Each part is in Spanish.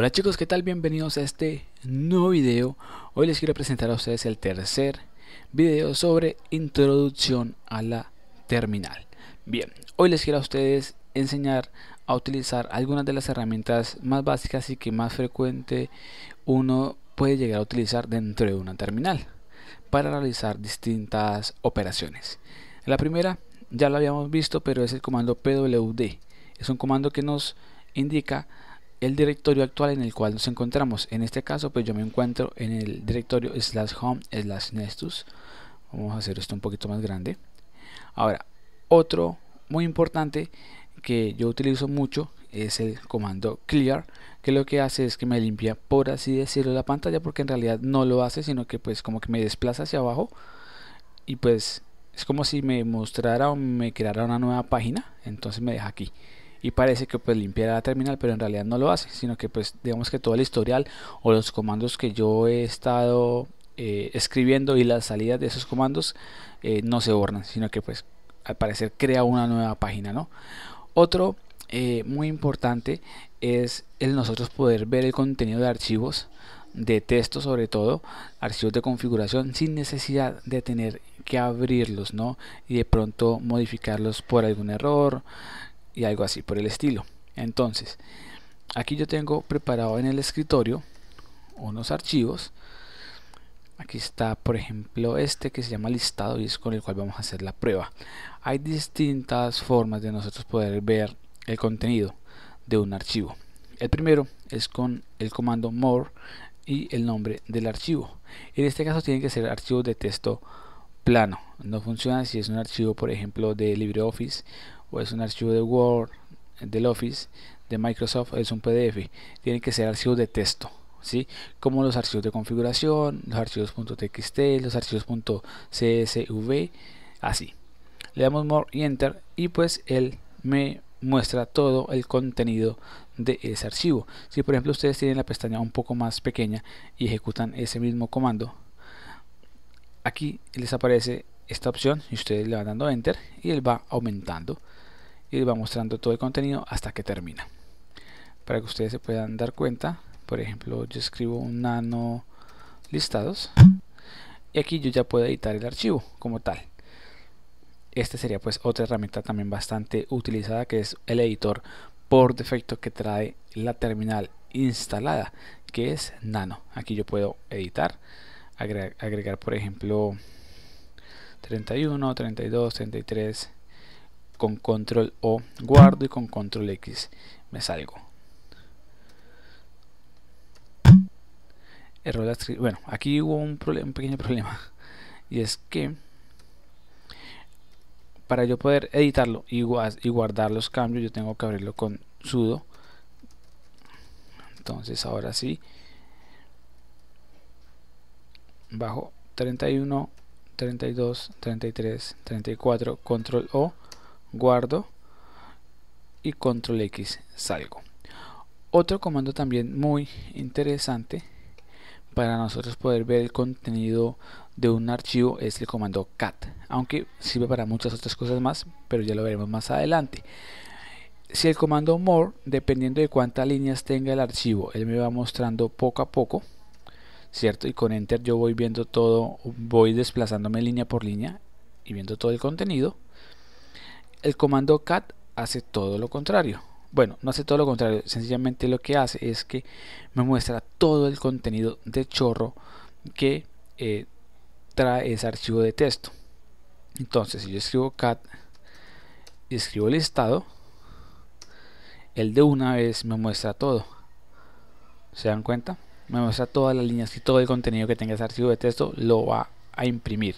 Hola chicos, ¿qué tal? Bienvenidos a este nuevo video. Hoy les quiero presentar a ustedes el tercer video sobre introducción a la terminal. Bien, hoy les quiero a ustedes enseñar a utilizar algunas de las herramientas más básicas y que más frecuente uno puede llegar a utilizar dentro de una terminal para realizar distintas operaciones. La primera ya la habíamos visto, pero es el comando pwd. Es un comando que nos indica el directorio actual en el cual nos encontramos. En este caso, pues yo me encuentro en el directorio slash home slash nestus. Vamos a hacer esto un poquito más grande. Ahora, otro muy importante que yo utilizo mucho es el comando clear que lo que hace es que me limpia por así decirlo la pantalla porque en realidad no lo hace sino que pues como que me desplaza hacia abajo y pues es como si me mostrara o me creara una nueva página entonces me deja aquí y parece que pues limpiará la terminal pero en realidad no lo hace sino que pues digamos que todo el historial o los comandos que yo he estado eh, escribiendo y las salidas de esos comandos eh, no se borran sino que pues al parecer crea una nueva página no otro eh, muy importante es el nosotros poder ver el contenido de archivos de texto sobre todo, archivos de configuración sin necesidad de tener que abrirlos, ¿no? Y de pronto modificarlos por algún error, y algo así por el estilo. Entonces, aquí yo tengo preparado en el escritorio unos archivos. Aquí está, por ejemplo, este que se llama listado y es con el cual vamos a hacer la prueba. Hay distintas formas de nosotros poder ver el contenido de un archivo. El primero es con el comando more y el nombre del archivo. En este caso tiene que ser archivo de texto plano. No funciona si es un archivo, por ejemplo, de LibreOffice o es un archivo de Word, del Office, de Microsoft, es un PDF. tiene que ser archivo de texto. ¿Sí? como los archivos de configuración, los archivos .txt, los archivos .csv, así. Le damos more y enter y pues él me muestra todo el contenido de ese archivo. Si por ejemplo ustedes tienen la pestaña un poco más pequeña y ejecutan ese mismo comando, aquí les aparece esta opción y ustedes le van dando enter y él va aumentando y va mostrando todo el contenido hasta que termina para que ustedes se puedan dar cuenta por ejemplo yo escribo un nano listados y aquí yo ya puedo editar el archivo como tal este sería pues otra herramienta también bastante utilizada que es el editor por defecto que trae la terminal instalada que es nano aquí yo puedo editar agregar por ejemplo 31, 32, 33 con control O guardo y con control X me salgo error bueno aquí hubo un, pequeño problema y es que para yo poder editarlo y, y guardar los cambios yo tengo que abrirlo con sudo entonces ahora sí bajo 31 32, 33, 34, control O, guardo y control X, salgo. Otro comando también muy interesante para nosotros poder ver el contenido de un archivo es el comando cat, aunque sirve para muchas otras cosas más, pero ya lo veremos más adelante. Si el comando more, dependiendo de cuántas líneas tenga el archivo, él me va mostrando poco a poco ¿cierto? Y con Enter yo voy viendo todo, voy desplazándome línea por línea y viendo todo el contenido. El comando cat hace todo lo contrario. Bueno, no hace todo lo contrario, sencillamente lo que hace es que me muestra todo el contenido de chorro que eh, trae ese archivo de texto. Entonces, si yo escribo cat y escribo listado, el de una vez me muestra todo. ¿Se dan cuenta? me muestra todas las líneas y todo el contenido que tenga ese archivo de texto lo va a imprimir,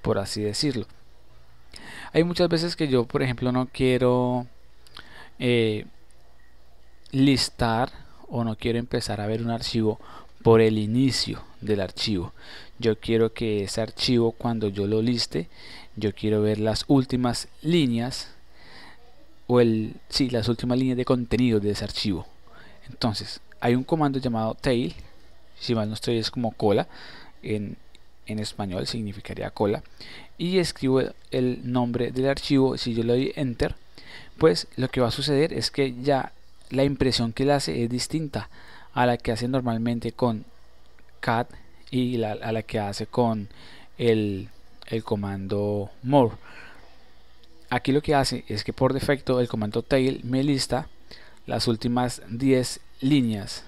por así decirlo. Hay muchas veces que yo, por ejemplo, no quiero eh, listar o no quiero empezar a ver un archivo por el inicio del archivo. Yo quiero que ese archivo cuando yo lo liste, yo quiero ver las últimas líneas o el sí, las últimas líneas de contenido de ese archivo. Entonces, hay un comando llamado tail, si mal no estoy es como cola, en, español significaría cola, y escribo el nombre del archivo, si yo le doy enter, pues lo que va a suceder es que ya la impresión que le hace es distinta a la que hace normalmente con cat y a la que hace con el, el comando more. Aquí lo que hace es que por defecto el comando tail me lista las últimas 10 líneas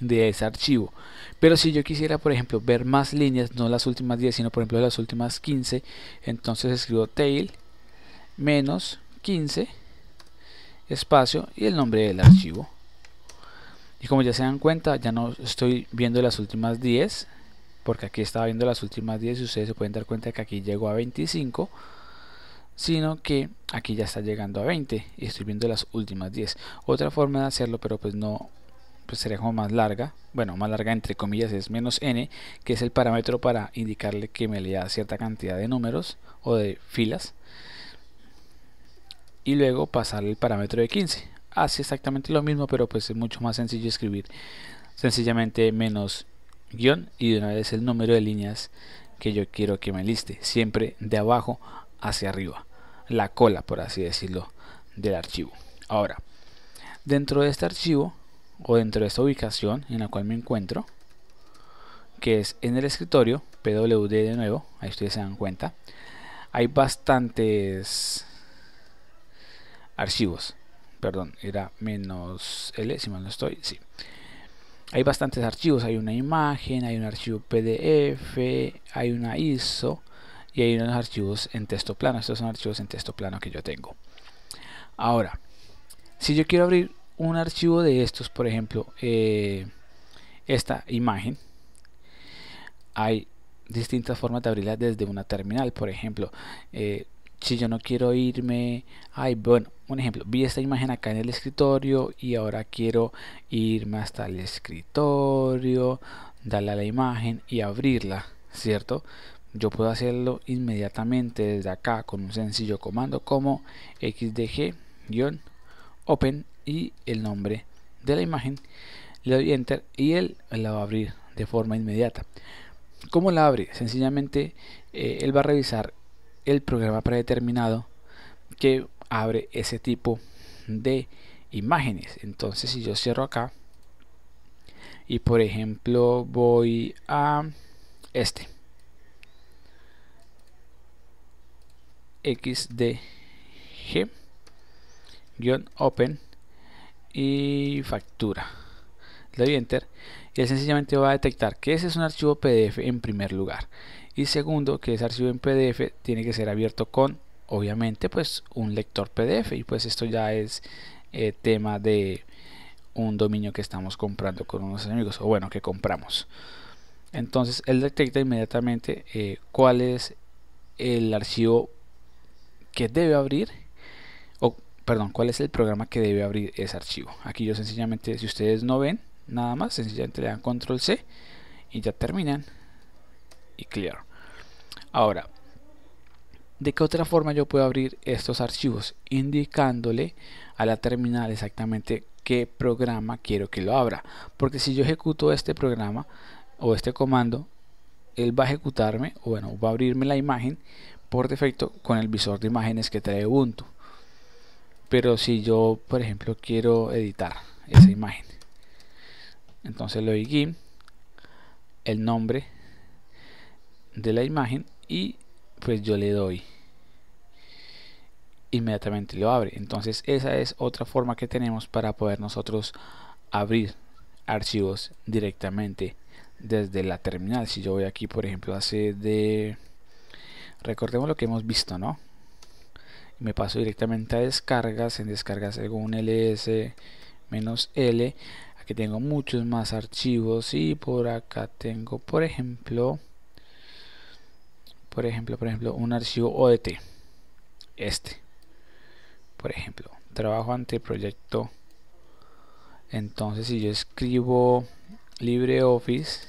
de ese archivo. Pero si yo quisiera, por ejemplo, ver más líneas, no las últimas 10, sino por ejemplo las últimas 15, entonces escribo tail menos 15 espacio y el nombre del archivo. Y como ya se dan cuenta, ya no estoy viendo las últimas 10, porque aquí estaba viendo las últimas 10 y ustedes se pueden dar cuenta que aquí llegó a 25 sino que aquí ya está llegando a 20 y estoy viendo las últimas 10 otra forma de hacerlo pero pues no pues sería como más larga bueno más larga entre comillas es menos n que es el parámetro para indicarle que me lea cierta cantidad de números o de filas y luego pasarle el parámetro de 15 hace ah, exactamente lo mismo pero pues es mucho más sencillo escribir sencillamente menos guión y de una vez el número de líneas que yo quiero que me liste siempre de abajo hacia arriba la cola, por así decirlo, del archivo. Ahora, dentro de este archivo o dentro de esta ubicación en la cual me encuentro, que es en el escritorio, pwd de nuevo, ahí ustedes se dan cuenta, hay bastantes archivos. Perdón, era menos L, si mal no estoy, sí. Hay bastantes archivos, hay una imagen, hay un archivo PDF, hay una ISO, y hay unos archivos en texto plano. Estos son archivos en texto plano que yo tengo. Ahora, si yo quiero abrir un archivo de estos, por ejemplo, eh, esta imagen, hay distintas formas de abrirla desde una terminal. Por ejemplo, eh, si yo no quiero irme, hay bueno, un ejemplo, vi esta imagen acá en el escritorio y ahora quiero irme hasta el escritorio, darle a la imagen y abrirla, ¿cierto? yo puedo hacerlo inmediatamente desde acá con un sencillo comando como xdg-open y el nombre de la imagen le doy enter y él la va a abrir de forma inmediata ¿cómo la abre? sencillamente eh, él va a revisar el programa predeterminado que abre ese tipo de imágenes entonces si yo cierro acá y por ejemplo voy a este xdg open y factura le doy enter y él sencillamente va a detectar que ese es un archivo pdf en primer lugar y segundo que ese archivo en pdf tiene que ser abierto con obviamente pues un lector pdf y pues esto ya es eh, tema de un dominio que estamos comprando con unos amigos o bueno que compramos entonces él detecta inmediatamente eh, cuál es el archivo que debe abrir, o perdón, cuál es el programa que debe abrir ese archivo. Aquí yo sencillamente, si ustedes no ven nada más, sencillamente le dan control C y ya terminan y clear. Ahora, ¿de qué otra forma yo puedo abrir estos archivos? Indicándole a la terminal exactamente qué programa quiero que lo abra. Porque si yo ejecuto este programa o este comando, él va a ejecutarme, o bueno, va a abrirme la imagen, por defecto con el visor de imágenes que trae Ubuntu. Pero si yo, por ejemplo, quiero editar esa imagen, entonces le doy el nombre de la imagen y pues yo le doy inmediatamente lo abre. Entonces esa es otra forma que tenemos para poder nosotros abrir archivos directamente desde la terminal. Si yo voy aquí, por ejemplo, a CD recordemos lo que hemos visto no me paso directamente a descargas en descargas según ls menos l aquí tengo muchos más archivos y por acá tengo por ejemplo por ejemplo por ejemplo un archivo odt este por ejemplo trabajo ante proyecto entonces si yo escribo libreoffice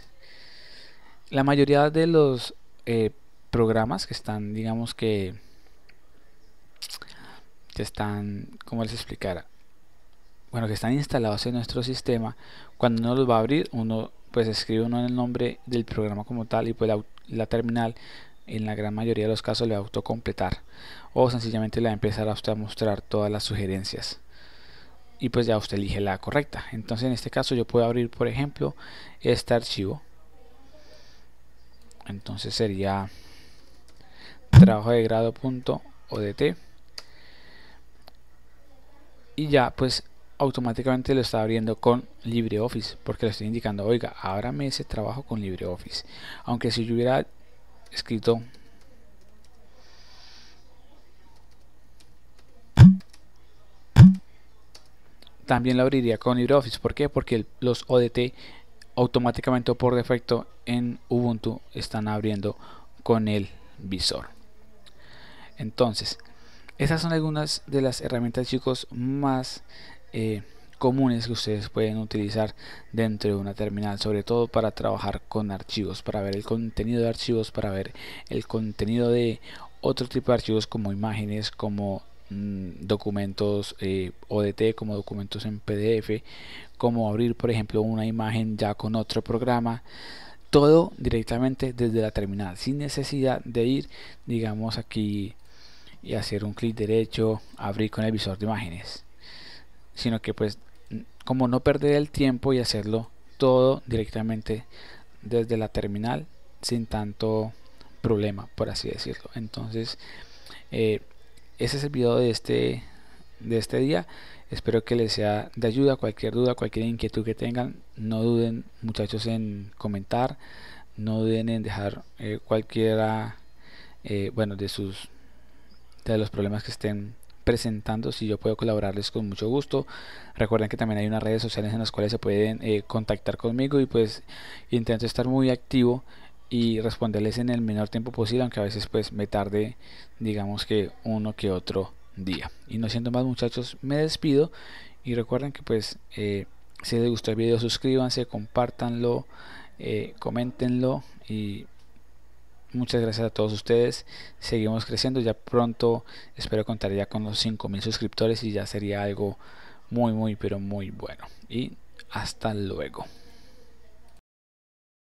la mayoría de los eh, programas que están, digamos que, que están, como les explicara, bueno, que están instalados en nuestro sistema, cuando uno los va a abrir, uno pues escribe uno en el nombre del programa como tal y pues la, la terminal en la gran mayoría de los casos le va a autocompletar o sencillamente le va a empezar a usted a mostrar todas las sugerencias y pues ya usted elige la correcta entonces en este caso yo puedo abrir por ejemplo este archivo entonces sería trabajo de grado punto odt y ya pues automáticamente lo está abriendo con LibreOffice porque le estoy indicando oiga me ese trabajo con LibreOffice aunque si yo hubiera escrito también lo abriría con LibreOffice ¿por qué? porque los ODT automáticamente por defecto en Ubuntu están abriendo con el visor entonces, esas son algunas de las herramientas chicos más eh, comunes que ustedes pueden utilizar dentro de una terminal, sobre todo para trabajar con archivos, para ver el contenido de archivos, para ver el contenido de otro tipo de archivos como imágenes, como mm, documentos eh, ODT, como documentos en PDF, como abrir por ejemplo una imagen ya con otro programa. Todo directamente desde la terminal, sin necesidad de ir, digamos, aquí y hacer un clic derecho, abrir con el visor de imágenes, sino que pues como no perder el tiempo y hacerlo todo directamente desde la terminal sin tanto problema, por así decirlo. Entonces, eh, ese es el video de este, de este día. Espero que les sea de ayuda. Cualquier duda, cualquier inquietud que tengan, no duden, muchachos, en comentar. No duden en dejar eh, cualquiera, eh, bueno, de sus de los problemas que estén presentando. Si yo puedo colaborarles con mucho gusto. Recuerden que también hay unas redes sociales en las cuales se pueden eh, contactar conmigo y pues intento estar muy activo y responderles en el menor tiempo posible, aunque a veces pues me tarde digamos que uno que otro día. Y no siendo más muchachos, me despido y recuerden que pues eh, si les gustó el video suscríbanse, compártanlo, eh, comentenlo y Muchas gracias a todos ustedes. Seguimos creciendo. Ya pronto espero contar ya con los 5.000 suscriptores y ya sería algo muy, muy, pero muy bueno. Y hasta luego.